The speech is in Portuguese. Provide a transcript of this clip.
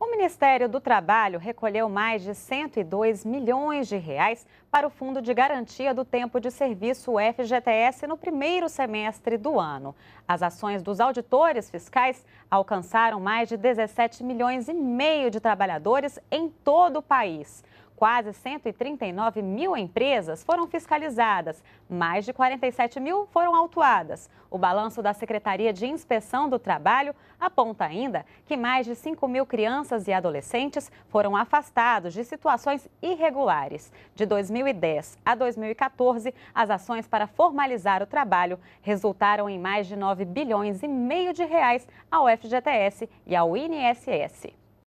O Ministério do Trabalho recolheu mais de 102 milhões de reais para o Fundo de Garantia do Tempo de Serviço, FGTS, no primeiro semestre do ano. As ações dos auditores fiscais alcançaram mais de 17 milhões e meio de trabalhadores em todo o país. Quase 139 mil empresas foram fiscalizadas, mais de 47 mil foram autuadas. O balanço da Secretaria de Inspeção do Trabalho aponta ainda que mais de 5 mil crianças e adolescentes foram afastados de situações irregulares. De 2010 a 2014, as ações para formalizar o trabalho resultaram em mais de 9 bilhões e meio de reais ao FGTS e ao INSS.